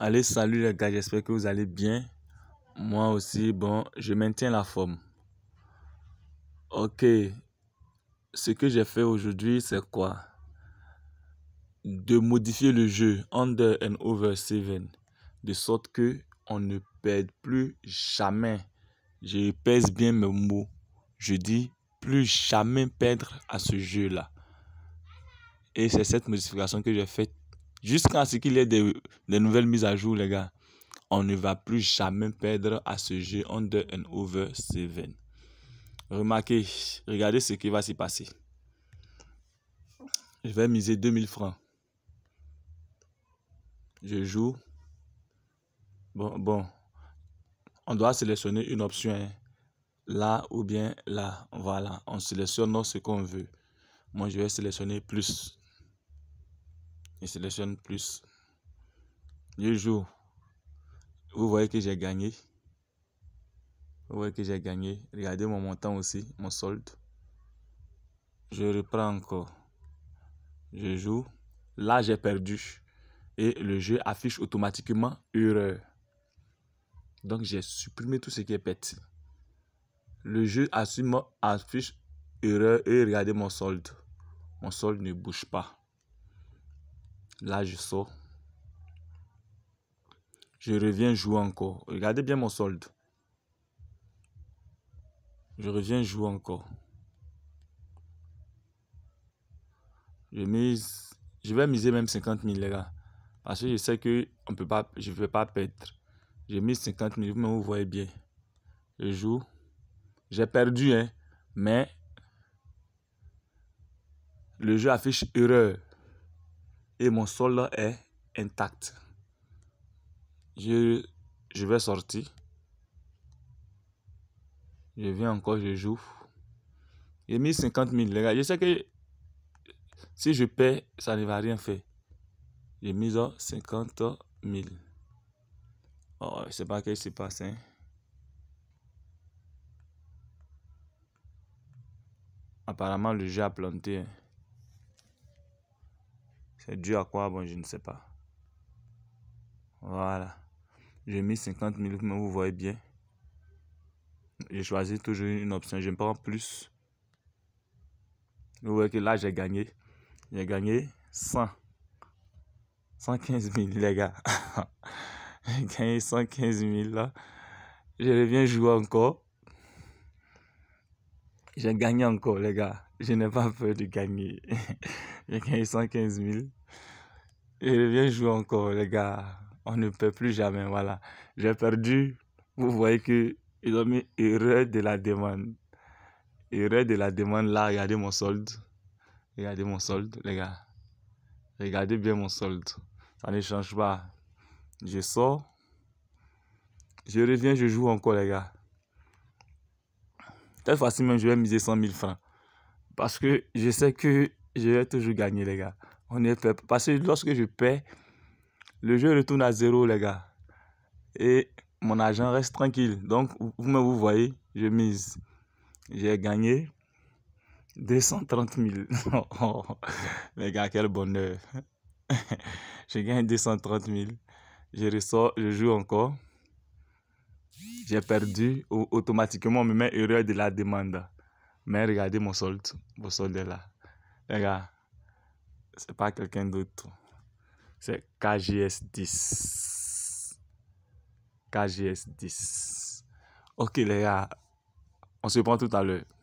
Allez, salut les gars, j'espère que vous allez bien. Moi aussi, bon, je maintiens la forme. Ok, ce que j'ai fait aujourd'hui, c'est quoi De modifier le jeu under and over 7 de sorte que on ne perde plus jamais. Je pèse bien mes mots. Je dis plus jamais perdre à ce jeu-là. Et c'est cette modification que j'ai faite Jusqu'à ce qu'il y ait des, nouvelles mises à jour, les gars, on ne va plus jamais perdre à ce jeu under and over 7. Remarquez, regardez ce qui va se passer. Je vais miser 2000 francs. Je joue. Bon, bon. On doit sélectionner une option. Hein. Là ou bien là. Voilà. On sélectionne ce qu'on veut. Moi, je vais sélectionner plus et sélectionne plus. Je joue. vous voyez que j'ai gagné. Vous voyez que j'ai gagné. Regardez mon montant aussi, mon solde. Je reprends encore. Je joue. Là, j'ai perdu. Et le jeu affiche automatiquement erreur. Donc, j'ai supprimé tout ce qui est pète Le jeu assume, affiche erreur et regardez mon solde. Mon solde ne bouge pas. Là, je sors. Je reviens jouer encore. Regardez bien mon solde. Je reviens jouer encore. Je mise. Je vais miser même 50 000, les gars. Parce que je sais que on peut pas, je ne vais pas perdre. J'ai mis 50 000, mais vous voyez bien. Je joue. J'ai perdu, hein. Mais le jeu affiche erreur et mon sol est intact. Je, vais sortir. Je viens encore, je joue. J'ai mis 50 000, les gars. Je sais que si je paie, ça ne va rien faire. J'ai mis 50 000. Oh, je sais pas qu'est-ce qui se passe. Apparemment, le jeu a planté. Hein. C'est dû à quoi Bon, je ne sais pas. Voilà. J'ai mis 50 000, mais vous voyez bien. J'ai choisi toujours une option. Je pas prends plus. Vous voyez que là, j'ai gagné. J'ai gagné 100. 115 000, les gars. j'ai gagné 115 000 là. Je reviens jouer encore. J'ai gagné encore, les gars. Je n'ai pas peur de gagner. Il a gagné 115 000. Et il jouer encore, les gars. On ne peut plus jamais, voilà. J'ai perdu. Vous voyez que... ont mis erreur de la demande. Erreur de la demande, là, regardez mon solde. Regardez mon solde, les gars. Regardez bien mon solde. Ça ne change pas. Je sors. Je reviens, je joue encore, les gars. Cette fois-ci même, je vais miser 100 000 francs. Parce que je sais que je vais toujours gagner, les gars. On est fait. Parce que lorsque je paie, le jeu retourne à zéro, les gars. Et mon argent reste tranquille. Donc, vous, vous voyez, je mise. J'ai gagné 230 000. les gars, quel bonheur. je gagne 230 000. Je ressors, je joue encore. J'ai perdu. Automatiquement, on me met erreur de la demande. Mais regardez mon solde. Mon solde est là. Les gars, c'est pas quelqu'un d'autre. C'est KGS10. KGS10. Ok, les gars, on se prend tout à l'heure.